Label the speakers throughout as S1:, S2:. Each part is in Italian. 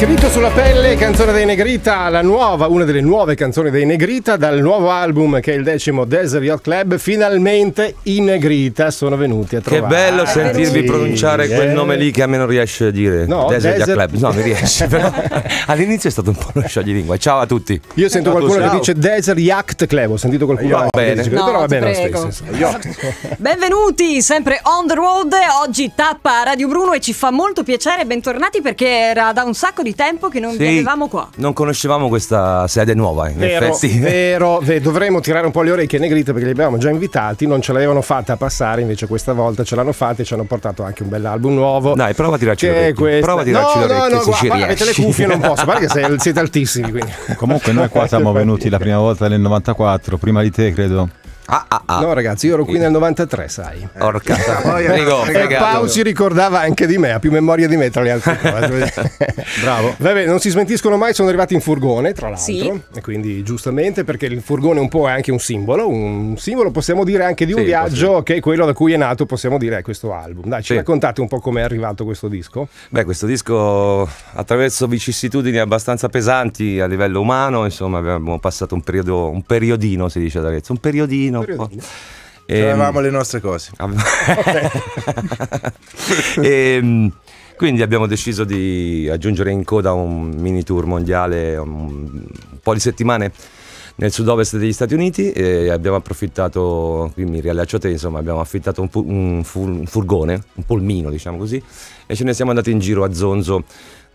S1: Scritto sulla pelle, canzone dei Negrita, la nuova, una delle nuove canzoni dei Negrita dal nuovo album che è il decimo Desert Yacht Club. Finalmente i Negrita sono venuti a trovare. Che bello sentirvi sì, pronunciare eh. quel nome lì che
S2: a me non riesce a dire. No, Desert, Desert... Yacht Club. No, mi riesce, però all'inizio è stato un po' uno scioglilingua. Ciao a tutti.
S1: Io sento ciao qualcuno che dice Desert Yacht Club, ho sentito qualcuno va bene. Dice, no, però va bene prego. lo stesso.
S3: Benvenuti, sempre on the road, oggi tappa Radio Bruno e ci fa molto piacere, bentornati perché era da un sacco di di tempo che non sì, vi qua.
S2: Non conoscevamo questa sede nuova, in vero, effetti.
S1: Vero, dovremmo tirare un po' le orecchie negrite perché li abbiamo già invitati, non ce l'avevano fatta passare, invece questa volta ce l'hanno fatta e ci hanno portato anche un bell'album nuovo. Dai, prova a tirarci le orecchie. Prova a tirarci no, le orecchie no, no, se guarda, avete le cuffie non posso, guarda che siete altissimi. Quindi. Comunque noi qua siamo
S4: venuti la prima volta nel 94, prima di te credo. Ah, ah,
S1: ah. No, ragazzi, io ero qui nel 93, sai.
S4: Porca E
S1: eh, Pau si ricordava anche di me, ha più memoria di me, tra le altre cose. Bravo. Vabbè, non si smentiscono mai, sono arrivati in furgone, tra l'altro. Sì. E quindi, giustamente, perché il furgone un po' è anche un simbolo, un simbolo possiamo dire anche di un sì, viaggio che è quello da cui è nato, possiamo dire, questo album. Dai, ci sì. raccontate un po' come è arrivato questo disco?
S2: Beh, questo disco attraverso vicissitudini abbastanza pesanti a livello umano, insomma, abbiamo passato un periodo, un periodino, si dice ad Arezzo, un periodino un po'. E, Avevamo
S5: le nostre cose.
S2: Okay. e, ehm, quindi abbiamo deciso di aggiungere in coda un mini tour mondiale, un po' di settimane nel sud-ovest degli Stati Uniti e abbiamo approfittato, qui mi riallaccio a te, insomma abbiamo affittato un, fu- un, furgone, un polmino diciamo così, e ce ne siamo andati in giro a zonzo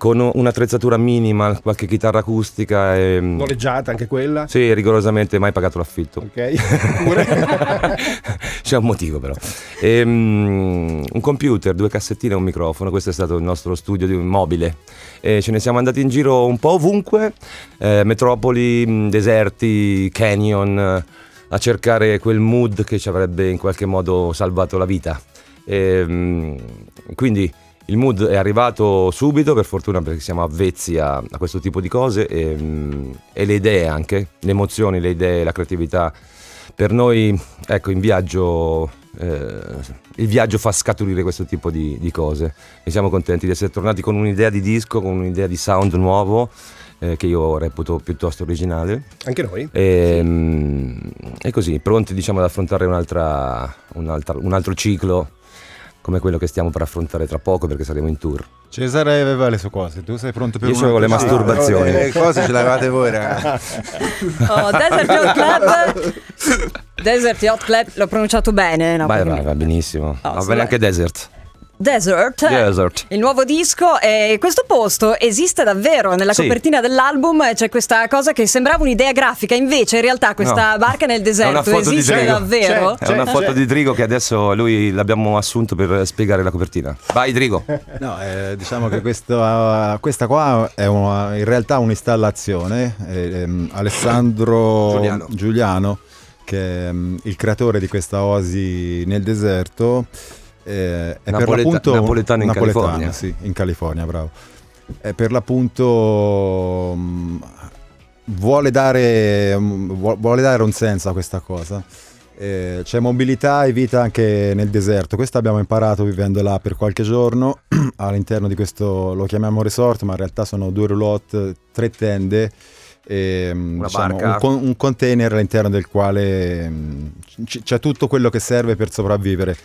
S2: con un'attrezzatura minima, qualche chitarra acustica. E... Mm,
S1: Noleggiata anche quella?
S2: Sì, rigorosamente mai pagato l'affitto. Ok, C'è un motivo però. E, um, un computer, due cassettine e un microfono, questo è stato il nostro studio di mobile. E ce ne siamo andati in giro un po' ovunque, eh, metropoli, mm, deserti, canyon, a cercare quel mood che ci avrebbe in qualche modo salvato la vita. E, um, quindi il mood è arrivato subito, per fortuna perché siamo avvezzi a, a questo tipo di cose e, ehm, e, le idee anche, le emozioni, le idee, la creatività. Per noi, ecco, in viaggio, eh, il viaggio fa scaturire questo tipo di, di, cose e siamo contenti di essere tornati con un'idea di disco, con un'idea di sound nuovo. Eh, che io reputo piuttosto originale. Anche noi. E, ehm, sì. e così, pronti diciamo ad affrontare un, un, un altro ciclo come quello che stiamo per affrontare tra poco perché saremo in tour.
S4: Cesare aveva le sue cose, tu sei pronto per Io avevo le masturbazioni. Le cose ce l'avevate voi, ragazzi.
S3: Oh, Desert Yacht Club. Desert Yacht Club, l'ho pronunciato bene. No, vai, vai,
S2: va benissimo. Oh, va bene anche Desert.
S3: Desert, eh, Desert, il nuovo disco. E questo posto esiste davvero. Nella sì. copertina dell'album eh, c'è questa cosa che sembrava un'idea grafica, invece in realtà questa no. barca nel deserto esiste davvero. C'è, c'è, è una foto di
S2: Drigo che adesso lui l'abbiamo assunto per spiegare la copertina. Vai, Drigo.
S4: No, eh, diciamo che questa, eh, questa qua è una, in realtà un'installazione. Eh, eh, Alessandro Giuliano, Giuliano che è mm, il creatore di questa oasi nel deserto. Eh, è Napoleta- per l'appunto napoletano in napoletano, California. Sì, in California, bravo. È per l'appunto mh, mm, vuole, dare, mh, mm, vuole dare un senso a questa cosa. Eh, c'è mobilità e vita anche nel deserto. Questo abbiamo imparato vivendo là per qualche giorno all'interno di questo, lo chiamiamo resort, ma in realtà sono due roulotte, tre tende. E, mm, diciamo, un, un, container all'interno del quale c- c'è tutto quello che serve per sopravvivere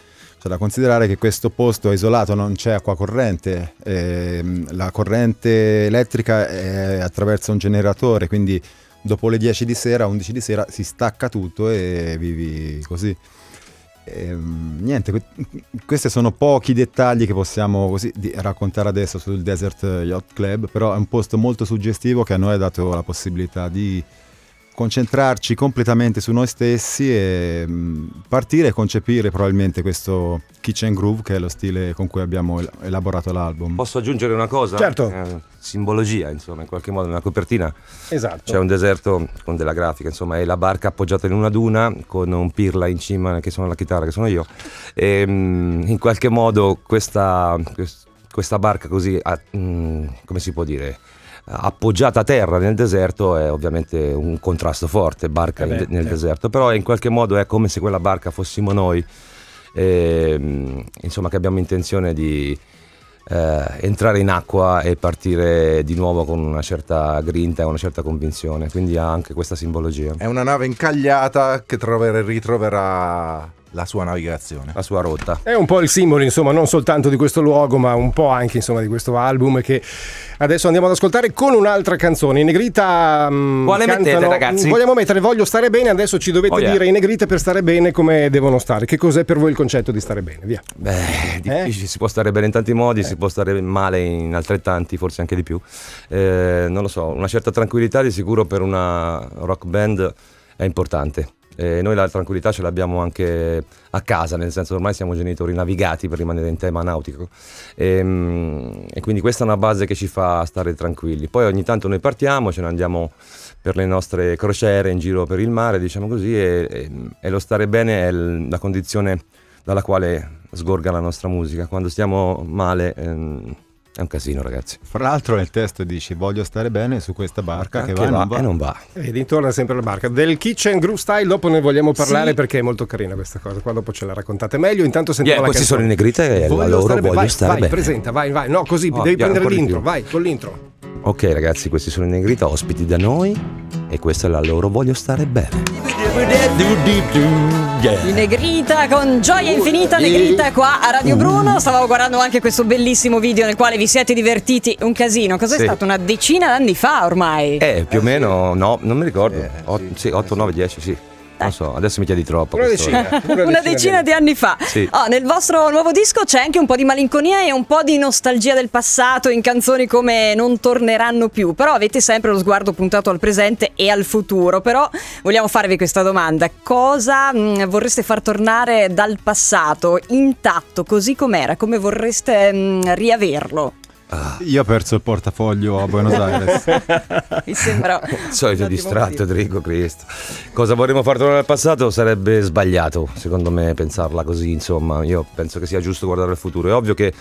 S4: c'è da considerare che questo posto è isolato, non c'è acqua corrente, ehm, la corrente elettrica è attraverso un generatore, quindi dopo le 10 di sera, 11 di sera si stacca tutto e vivi così. E, ehm, niente, questi sono pochi dettagli che possiamo così raccontare adesso sul Desert Yacht Club, però è un posto molto suggestivo che a noi ha dato la possibilità di concentrarci completamente su noi stessi e mm, partire e concepire probabilmente questo kitchen groove che è lo stile con cui abbiamo elaborato l'album.
S2: Posso aggiungere una cosa? Certo.
S1: Eh,
S4: simbologia, insomma, in qualche modo nella copertina
S1: esatto. c'è un
S2: deserto con della grafica, insomma, è la barca appoggiata in una duna con un pirla in cima che sono la chitarra, che sono io. E, mm, in qualche modo questa, questa barca così, ah, mm, come si può dire? appoggiata a terra nel deserto è ovviamente un contrasto forte, barca eh beh, in, nel eh. deserto, però in qualche modo è come se quella barca fossimo noi, e, ehm, insomma che abbiamo intenzione di eh, entrare in acqua e partire di nuovo con una certa grinta e una certa convinzione, quindi ha anche questa simbologia.
S5: È una nave incagliata che trover- ritroverà la sua navigazione, la sua rotta. È
S1: un po' il simbolo, insomma, non soltanto di questo luogo, ma un po' anche insomma, di questo album che adesso andiamo ad ascoltare con un'altra canzone. In negrita mh, mm, Quale cantano... mettete, ragazzi? Vogliamo mettere Voglio stare bene, adesso ci dovete oh, dire in negrita per stare bene come devono stare. Che cos'è per voi il concetto di stare bene? Via. Beh,
S2: eh? difficile, eh? si può stare bene in tanti modi, eh. si può stare male in altrettanti, forse anche di più. Eh, non lo so, una certa tranquillità di sicuro per una rock band è importante. Eh, noi la tranquillità ce l'abbiamo anche a casa, nel senso ormai siamo genitori navigati per rimanere in tema nautico e, ehm, e, quindi questa è una base che ci fa stare tranquilli. Poi ogni tanto noi partiamo, ce ne andiamo per le nostre crociere in giro per il mare, diciamo così, e, e, e lo stare bene è la condizione dalla quale sgorga la nostra musica. Quando stiamo male... Ehm,
S1: è un casino, ragazzi.
S4: Fra l'altro, il testo dice: Voglio stare bene su questa barca che, che va, va, va, e non va.
S1: E intorno sempre la barca. Del kitchen groove style, dopo ne vogliamo parlare sì. perché è molto carina questa cosa. Qua dopo ce la raccontate meglio. Intanto sentiamo yeah, la questi sono in negrita e voglio loro stare voglio vai, stare vai, bene. presenta, vai, vai. No, così oh, devi prendere l'intro. Vai con l'intro.
S2: Ok, ragazzi, questi sono in negrita, ospiti da noi. E questa è la loro voglio stare bene. Yeah. Di
S3: Negrita con gioia infinita, Negrita qua a Radio mm. Bruno. Stavo guardando anche questo bellissimo video nel quale vi siete divertiti un casino. Cos'è Sì. stato? Una decina d'anni fa ormai. Eh,
S2: più o meno, no, non mi ricordo. Eh, sì, 8, 9, 10, sì. Non so, adesso mi chiedi troppo. Una decina, una decina, una decina di
S3: anni fa. Sì. Oh, nel vostro nuovo disco c'è anche un po' di malinconia e un po' di nostalgia del passato in canzoni come Non torneranno più, però avete sempre lo sguardo puntato al presente e al futuro. Però vogliamo farvi questa domanda. Cosa mh, mm, vorreste far tornare dal passato intatto, così com'era? Come vorreste mh, mm, riaverlo?
S4: Ah. Io ho perso il portafoglio a Buenos Aires. Mi sembra. Solito
S2: distratto, Enrico Cristo. Cosa vorremmo far tornare al passato sarebbe sbagliato, secondo me, pensarla così. Insomma, io penso che sia giusto guardare al futuro. È ovvio che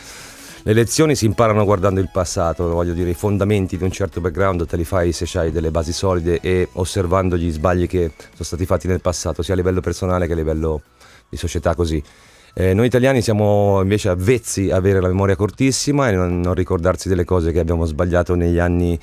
S2: le lezioni si imparano guardando il passato, voglio dire, i fondamenti di un certo background te li fai se hai delle basi solide e osservando gli sbagli che sono stati fatti nel passato, sia a livello personale che a livello di società così. Eh, noi italiani siamo invece avvezzi a avere la memoria cortissima e non, non ricordarsi delle cose che abbiamo sbagliato negli anni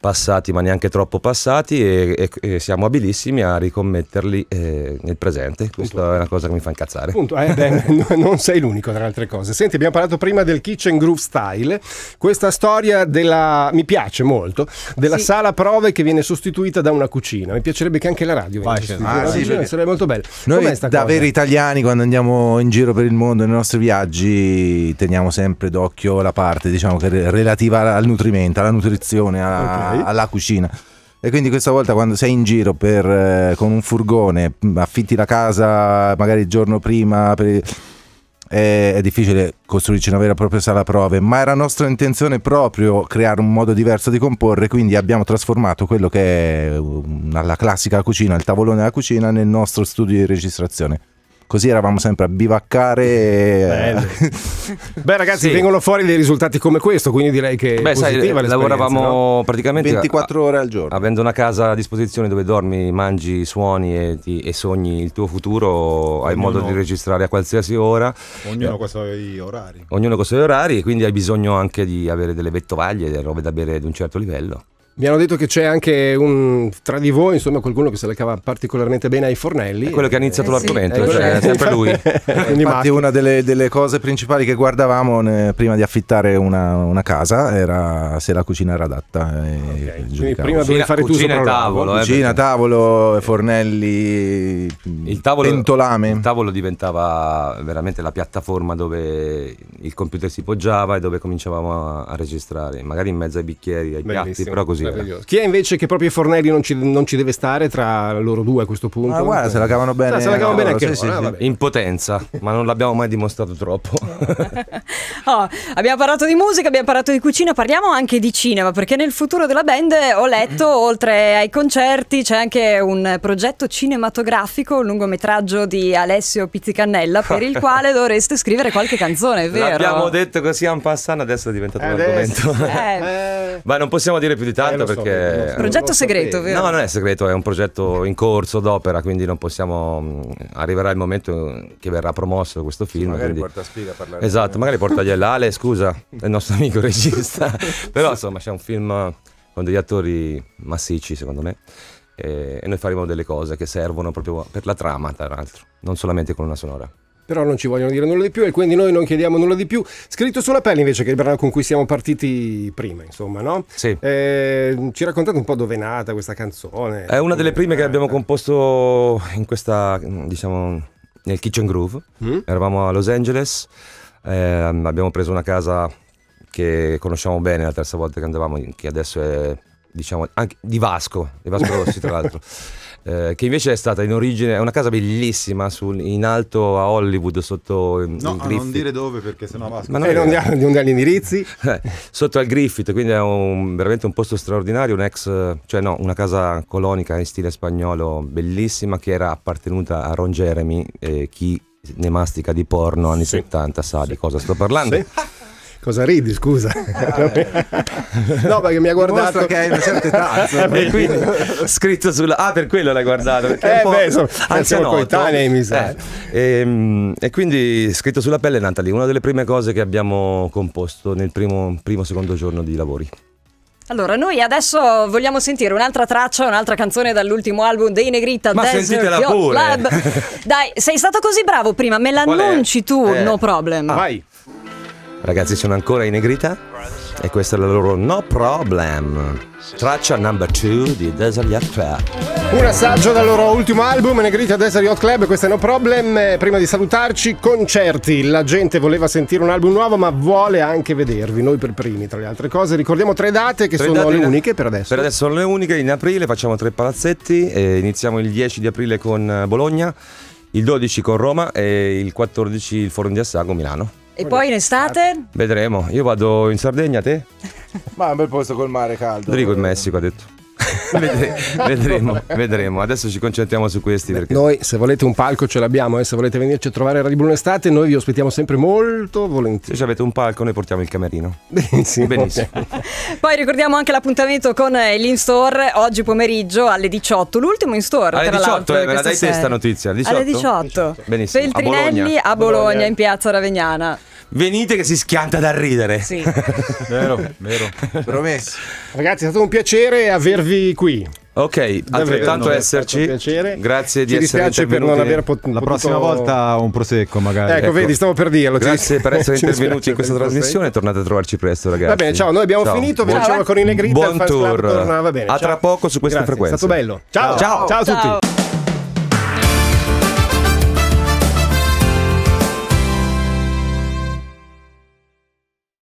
S2: passati ma neanche troppo passati e, e, e siamo abilissimi a ricommetterli eh, nel presente. Questa Punto. è una cosa che mi fa incazzare.
S1: Punto. Eh, beh, non sei l'unico tra le altre cose. Senti, abbiamo parlato prima del kitchen groove style, questa storia della, mi piace molto, della sì. sala prove che viene sostituita da una cucina. Mi piacerebbe che anche la radio venisse ah, sì, sarebbe molto bello. Noi da veri
S5: italiani quando andiamo in giro per il mondo nei nostri viaggi teniamo sempre d'occhio la parte diciamo, relativa al nutrimento, alla nutrizione, alla, okay alla cucina. E quindi questa volta quando sei in giro per, eh, con un furgone, mm, affitti la casa magari il giorno prima, per, eh, è difficile costruirci una vera e propria sala prove, ma era nostra intenzione proprio creare un modo diverso di comporre, quindi abbiamo trasformato quello che è la classica cucina, il tavolone della cucina, nel nostro studio di registrazione così eravamo sempre a bivaccare.
S1: Beh, ragazzi, sì. vengono fuori dei risultati come questo, quindi direi che Beh, sai, eh, lavoravamo no? praticamente 24 a, ore al giorno.
S2: Avendo una casa a disposizione dove dormi, mangi, suoni e, ti, e sogni il tuo futuro, ognuno, hai modo di registrare a qualsiasi ora.
S4: Ognuno eh, con i suoi orari.
S2: Ognuno con i suoi orari e quindi hai bisogno anche di avere delle vettovaglie, delle robe da bere ad un certo livello.
S1: Mi hanno detto che c'è anche un, tra di voi, insomma, qualcuno che se la cava particolarmente bene ai fornelli. È quello che ha iniziato eh, l'argomento, ecco, cioè, sì. cioè,
S2: è sempre lui.
S5: Infatti, una delle, delle, cose principali che guardavamo ne, eh, prima di affittare una, una, casa era se la cucina era adatta. Eh, okay. Quindi prima devi fare tu e tavolo, eh, cucina, tavolo, fornelli, il tavolo, pentolame. Il tavolo diventava
S2: veramente la piattaforma dove il computer si poggiava e dove cominciavamo a, a registrare, magari in mezzo ai bicchieri, ai Bellissimo. piatti, però così meraviglioso.
S1: Chi è invece che proprio Fornelli non ci, non ci, deve stare tra loro due a questo punto? Ma guarda, se la cavano bene. se la cavano bene anche sì, loro,
S2: sì, eh, In potenza, ma non l'abbiamo mai dimostrato troppo.
S3: oh, abbiamo parlato di musica, abbiamo parlato di cucina, parliamo anche di cinema, perché nel futuro della band ho letto, oltre ai concerti, c'è anche un progetto cinematografico, un lungometraggio di Alessio Pizzicannella, per il quale dovreste scrivere qualche canzone, è vero? Abbiamo
S2: detto così a un passano, adesso è diventato adesso. un argomento.
S3: Eh.
S2: Ma non possiamo dire più di tanto segreto so, progetto
S3: segreto, vero? No, non
S2: è segreto, è un progetto in corso d'opera, quindi non possiamo... Mm, arriverà il momento che verrà promosso questo film. magari quindi... porta Spiga a parlare. Esatto, magari porta portagliela Ale, scusa, è il nostro amico regista. Però insomma c'è un film con degli attori massicci, secondo me e noi faremo delle cose che servono proprio per la trama, tra l'altro, non solamente con una sonora
S1: però non ci vogliono dire nulla di più e quindi noi non chiediamo nulla di più. Scritto sulla pelle invece che il brano con cui siamo partiti prima, insomma, no? Sì. Eh, ci raccontate un po' dove è nata questa canzone?
S2: È una delle prime che eh, abbiamo eh. composto in questa, diciamo, nel Kitchen Groove. Mm? Eravamo a Los Angeles, eh, abbiamo preso una casa che conosciamo bene la terza volta che andavamo, che adesso è diciamo, anche di Vasco, di Vasco Rossi tra l'altro, eh, che invece è stata in origine, è una casa bellissima su, in alto a Hollywood, sotto eh, no, Griffith. non dire
S4: dove perché sennò Vasco... Ma non, eh, non, dia,
S2: non dia gli indirizzi. Eh, sotto al Griffith, quindi è un, veramente un posto straordinario, un ex, cioè no, una casa colonica in stile spagnolo bellissima che era appartenuta a Ron Jeremy, eh, chi ne mastica di porno anni sì. 70 sa sì. di cosa sto parlando. Sì.
S1: Cosa ridi, scusa? no, perché mi ha guardato... che hai una certa età.
S2: quindi, scritto sulla... Ah, per quello l'hai guardato. Perché eh, un po' beh, insomma, anzianoto. coetanei, mi sa. Eh, e, ehm, e, quindi scritto sulla pelle è nata lì, una delle prime cose che abbiamo composto nel primo, primo secondo giorno di lavori.
S3: Allora, noi adesso vogliamo sentire un'altra traccia, un'altra canzone dall'ultimo album dei Negrita, Ma Desert Yacht Club. Dai, sei stato così bravo prima, me l'annunci tu, eh. no problem. Ah. Vai.
S2: Ragazzi sono ancora in negrita e questa è la loro No Problem. Traccia number 2 di Desert Yacht Club.
S1: Un assaggio dal loro ultimo album, Negrita Desert Yacht Club, questo è No Problem. Eh, prima di salutarci, concerti. La gente voleva sentire un album nuovo ma vuole anche vedervi, noi per primi tra le altre cose. Ricordiamo tre date che tre sono date le uniche per adesso. Per
S2: adesso sono le uniche, in aprile facciamo tre palazzetti, eh, iniziamo il 10 di aprile con eh, Bologna, il 12 con Roma e il 14 il Forum di Assago Milano.
S3: E poi in estate?
S2: Vedremo. Io vado in Sardegna, te?
S5: Ma è un bel posto col mare caldo.
S2: Rodrigo in Messico ha detto. vedremo, vedremo. Adesso ci concentriamo su questi. Perché...
S1: Noi, se volete un palco, ce l'abbiamo. Eh? Se volete venirci a trovare a Radio Bruno Estate, noi vi ospitiamo sempre molto volentieri. Se avete un palco, noi portiamo il camerino. Benissimo. Benissimo.
S3: Poi ricordiamo anche l'appuntamento con eh, l'in-store oggi pomeriggio alle 18. L'ultimo in-store. Alle 18, eh, me eh, la dai te questa notizia. 18? Alle 18. Benissimo. Feltrinelli a Bologna, a Bologna in piazza Ravegnana
S2: venite che si schianta da ridere. Sì. vero,
S1: vero. Promesso. Ragazzi, è stato un piacere avervi qui. Ok, altrettanto esserci. Grazie di ci essere intervenuti. per non aver pot- La prossima potuto...
S4: volta un prosecco
S2: magari. Ecco, ecco, vedi, stavo per dirlo. Grazie per essere intervenuti in questa trasmissione. Tornate a trovarci presto, ragazzi. Va bene, ciao. Noi abbiamo ciao. finito. Vi diciamo eh. con i Negrita. Buon tour. va bene, a tra poco su questa frequenza. È stato bello. Ciao. Ciao, ciao a tutti.